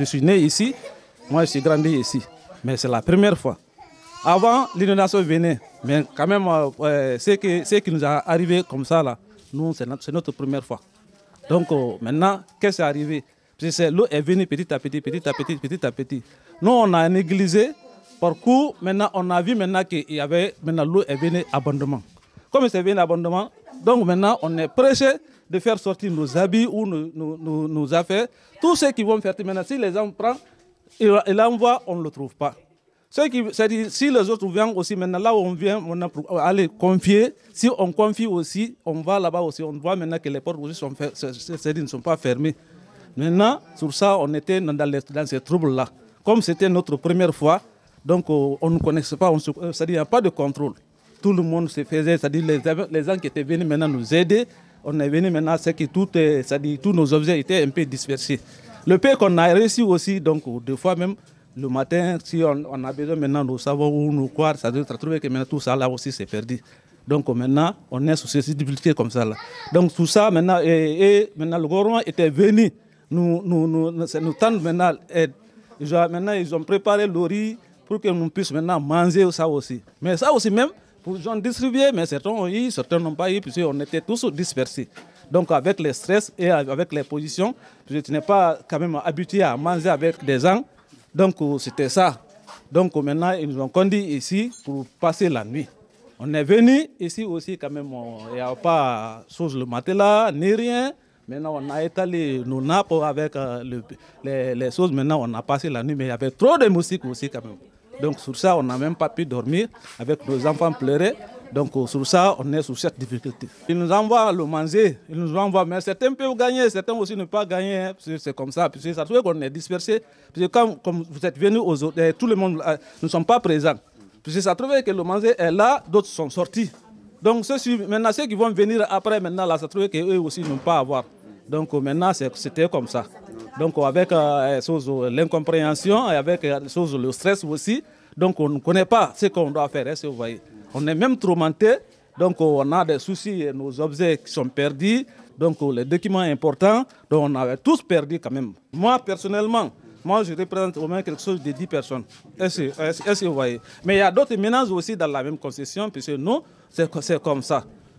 Je suis né ici, moi je suis grandi ici. Mais c'est la première fois. Avant, l'inondation venait. Mais quand même, euh, c'est ce, qui, qui, nous est arrivé comme ça, là, nous, c'est notre, première fois. Donc euh, maintenant, qu'est-ce qui est arrivé L'eau est venue petit à petit, petit à petit, petit à petit. Nous, on a négligé. Par coup, maintenant, on a vu maintenant qu'il y avait, maintenant l'eau est venue abondamment. Comme c'est venu abondamment, donc maintenant, on est prêché de faire sortir nos habits ou nos, affaires. Tous ceux qui vont faire maintenant, si les gens prennent et l'envoient, on ne le trouve pas. c'est-à-dire, si les autres viennent aussi, maintenant là où on vient, on a aller confier. Si on confie aussi, on va là-bas aussi. On voit maintenant que les portes aussi sont ne sont pas fermées. Maintenant, sur ça, on était dans, les, dans ces troubles-là. Comme c'était notre première fois, donc euh, on ne connaissait pas, euh, c'est-à-dire, il n'y a pas de contrôle. Tout le monde se faisait, c'est-à-dire, les, les gens qui étaient venus maintenant nous aider, on est venu maintenant, c'est que tout, ça dit, tous nos objets étaient un peu dispersés. Le peu qu'on a réussi aussi, donc deux fois même, le matin, si on, a besoin maintenant nous savoir où nous croire, ça doit trouvé que maintenant tout ça là aussi c'est perdu. Donc maintenant, on est sous cette difficultés comme ça là. Donc tout ça maintenant, et, maintenant le gouvernement était venu nous, nous, nous, nous tendre maintenant aide. Maintenant, ils ont préparé le riz pour que nous puissions maintenant manger ça aussi. Mais ça aussi même, pour gens distribuer, mais certains ont eu, certains n'ont pas eu, puisqu'on était tous dispersés. Donc avec le stress et avec les positions, je n'étais pas quand même habitué à manger avec des gens. Donc euh, c'était ça. Donc euh, maintenant, ils nous ont conduit ici pour passer la nuit. On est venu ici aussi quand même, il n'y a pas chose le matelas, ni rien. Maintenant, on a étalé nos nappes avec euh, les, les choses. Maintenant, on a passé la nuit, mais il y avait trop de moustiques aussi quand même. Donc sur ça, on n'a même pas pu dormir avec nos enfants pleurer. Donc sur ça, on est sous cette difficulté. Ils nous envoient le manger, ils nous envoient, mais certains peuvent gagner, certains aussi ne peuvent pas gagner. Hein. c'est comme ça, puisque ça se qu'on est dispersé. Puisque quand comme vous êtes venus aux autres, eh, tout le monde euh, ne sont pas présents. Puisque ça trouvait que le manger est là, d'autres sont sortis. Donc ceux, maintenant, ceux qui vont venir après, maintenant, là, ça se trouve qu'eux aussi n'ont pas à voir. Donc maintenant, c'était comme ça. Donc avec euh, eh, l'incompréhension et avec euh, le stress aussi, donc on ne connaît pas ce qu'on doit faire, est-ce hein, vous voyez. On est même tourmenté, donc on a des soucis, nos objets qui sont perdus, donc les documents importants, donc on avait tous perdu quand même. Moi personnellement, moi, je représente au moins quelque chose de 10 personnes. Est-ce que vous voyez Mais il y a d'autres ménages aussi dans la même concession, puisque nous, c'est comme ça.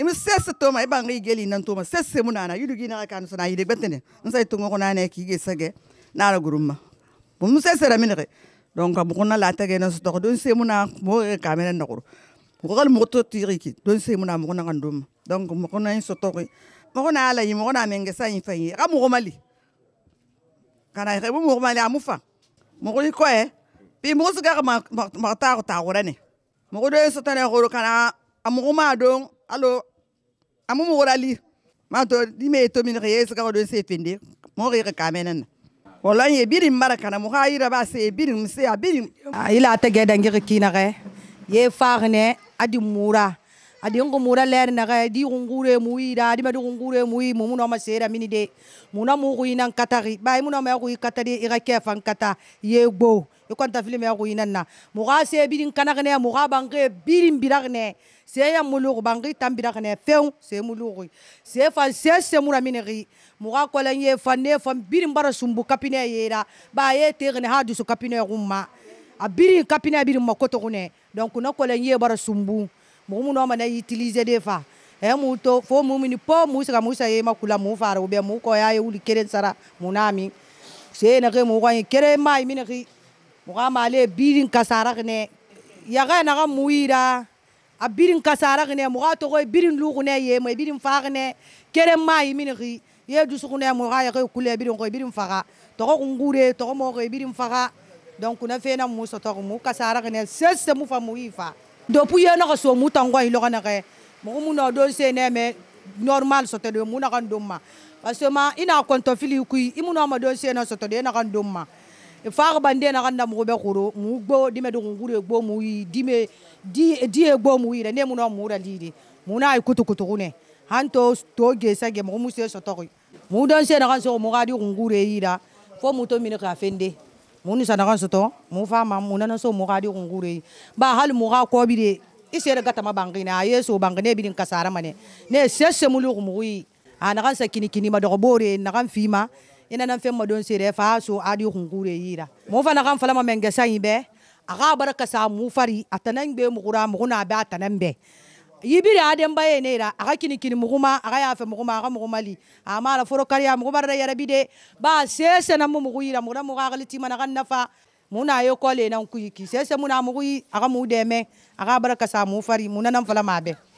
imi sese toma ibanga igeli nan toma sese munana yudugi na kan sona yide betene nsa itungo kona ne kige sage na la gurumma bum sese ra minre donc am kona la tage na so don se muna mo kamera na guru mo gal mo to tiri ki don se muna mo kona ngandum donc mo kona in so to ki mo kona ala yi mo kona menge sa yin fayi ka mo mali kana re mo mali amufa mo ko ko e bi mo so ga ma ma ta ta gorane mo ko do so tane guru kana amugo ma dong alo amumu worali mato dime tomini ye saka wado se fende mo re ka menana wallahi ye birin maraka na muhayira ba se birin se a birin a ah, ila ta gedan gir kina ge ye farne adi mura adingo mura ler naga di gungure muira adi madu gungure mui mumuna ma sera mini de muna mu ku inan katari bai muna ma ku katari iga ke fan kata ye gbo e kwanta film ya ku inan na muga se bidin kanagane muga bange birin biragne se ya mulugu bangi tambiragne few se mulugu se fan se se mura mini ri muga kolan ye fan ne fan birin bara sumbu kapine yera ba ye tegne ha dusu kapine rumma a birin kapine birin makoto kune donc na kolan ye bara sumbu mɔgɔ minnu mana utiliser eh, de fa ɛ m'u to fo mu mini po mu sega mu saye ma kula mu fara ubɛ mu kɔya ye wuli keren sara mu nami see nege mu kɔye kere mai mi negi muga ma ale birin kasara gene yaga naga mu ira a birin kasara gene muga togo birin lugune ye mu birin fagne kere mai mi negi ye dusugune muga yaga kule birin ko birin faga togo kungure togo mo ko birin faga donc na fena mu so togo mu kasara gene sesse mu fa mu ifa depuis ye naxa soomu tangoy loxanaxe moxu mu na don sene me normal sotoɗe mu naxan domma parce que ma i na konto fili kuy i mu nama don sene sotoɗe naxan domma faax bande naxan da muxuɓe xuru mu gbo dime duxun xure gbo mu yi dime diye gbo mu yire ne mu na mura lidi mu na ay kutu kutu xune han to to gesa ge moxu mu se sotoxuy mu don sene xan soxo mu xadi xun xure yida fo mu to mini xa fende mu ni sanakan soto mu fama mu nana so mu gadi kungure ba hal mu ga ko bide isere gata ma bangina yeso bangine bidin kasara mane ne sesse mu lu mu wi anakan sakini kini ma dogo bore nakan fima ina e nan femma don sere fa so adi kungure yira mu fa nakan fala ma mengesa yibe aga baraka sa mu fari atanan be mu gura mu na ba atanan be yibiri aden baye ne ra aga kini kini muguma aga ya fe muguma aga muguma li ama la foro kariya muguma ra yara bide ba sese na mu mugu yira mugura muga agali tima na kan nafa muna yo kole na kuyi ki sese muna mugu aga mu deme aga baraka sa mu fari muna nan fala mabe